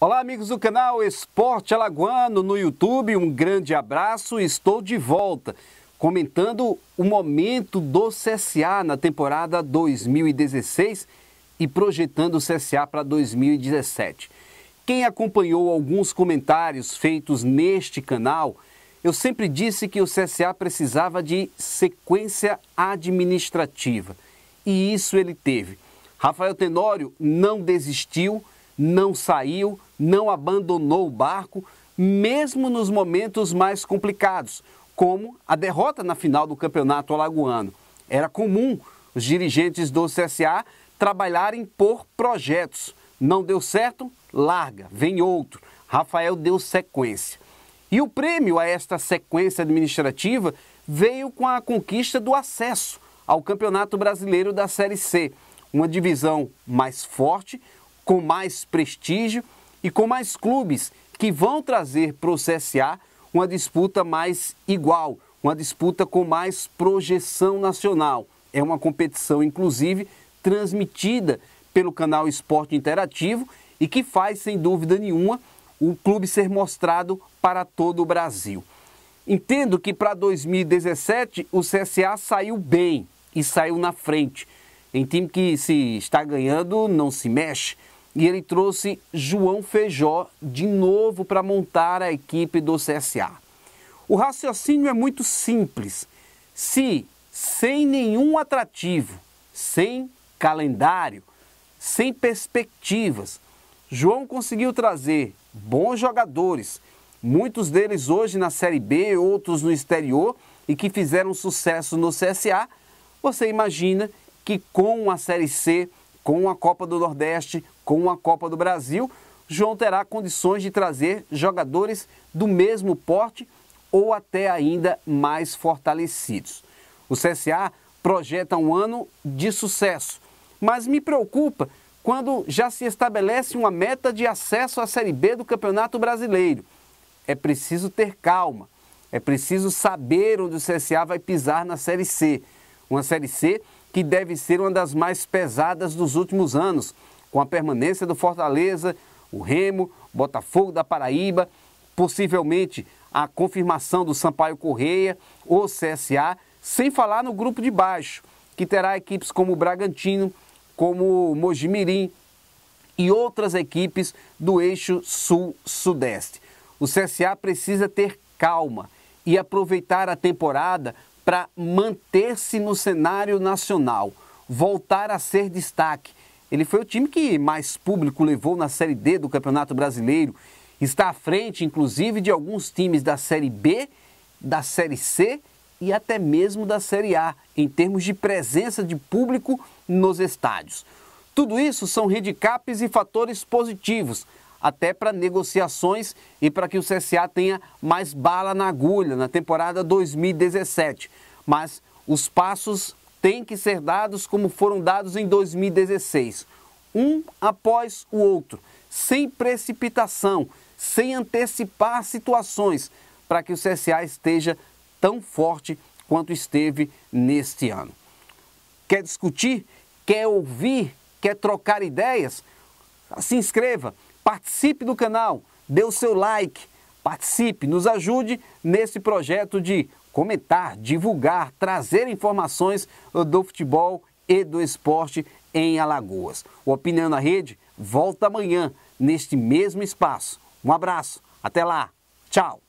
Olá, amigos do canal Esporte Alagoano no YouTube, um grande abraço. Estou de volta comentando o momento do CSA na temporada 2016 e projetando o CSA para 2017. Quem acompanhou alguns comentários feitos neste canal, eu sempre disse que o CSA precisava de sequência administrativa e isso ele teve. Rafael Tenório não desistiu, não saiu não abandonou o barco, mesmo nos momentos mais complicados, como a derrota na final do Campeonato Alagoano. Era comum os dirigentes do CSA trabalharem por projetos. Não deu certo? Larga, vem outro. Rafael deu sequência. E o prêmio a esta sequência administrativa veio com a conquista do acesso ao Campeonato Brasileiro da Série C, uma divisão mais forte, com mais prestígio e com mais clubes que vão trazer para o CSA uma disputa mais igual, uma disputa com mais projeção nacional. É uma competição, inclusive, transmitida pelo canal Esporte Interativo e que faz, sem dúvida nenhuma, o clube ser mostrado para todo o Brasil. Entendo que para 2017 o CSA saiu bem e saiu na frente. Em time que se está ganhando, não se mexe e ele trouxe João Feijó de novo para montar a equipe do CSA. O raciocínio é muito simples. Se sem nenhum atrativo, sem calendário, sem perspectivas, João conseguiu trazer bons jogadores, muitos deles hoje na Série B, outros no exterior e que fizeram sucesso no CSA. Você imagina que com a Série C, com a Copa do Nordeste, com a Copa do Brasil, João terá condições de trazer jogadores do mesmo porte ou até ainda mais fortalecidos. O CSA projeta um ano de sucesso, mas me preocupa quando já se estabelece uma meta de acesso à Série B do Campeonato Brasileiro. É preciso ter calma, é preciso saber onde o CSA vai pisar na Série C. Uma Série C que deve ser uma das mais pesadas dos últimos anos, com a permanência do Fortaleza, o Remo, Botafogo da Paraíba, possivelmente a confirmação do Sampaio Correia ou CSA, sem falar no grupo de baixo, que terá equipes como o Bragantino, como o Mojimirim e outras equipes do eixo sul-sudeste. O CSA precisa ter calma e aproveitar a temporada para manter-se no cenário nacional, voltar a ser destaque ele foi o time que mais público levou na Série D do Campeonato Brasileiro. Está à frente, inclusive, de alguns times da Série B, da Série C e até mesmo da Série A, em termos de presença de público nos estádios. Tudo isso são handicaps e fatores positivos, até para negociações e para que o CSA tenha mais bala na agulha na temporada 2017. Mas os passos têm que ser dados como foram dados em 2016, um após o outro, sem precipitação, sem antecipar situações, para que o CSA esteja tão forte quanto esteve neste ano. Quer discutir? Quer ouvir? Quer trocar ideias? Se inscreva, participe do canal, dê o seu like Participe, nos ajude nesse projeto de comentar, divulgar, trazer informações uh, do futebol e do esporte em Alagoas. O Opinião na Rede volta amanhã neste mesmo espaço. Um abraço, até lá, tchau!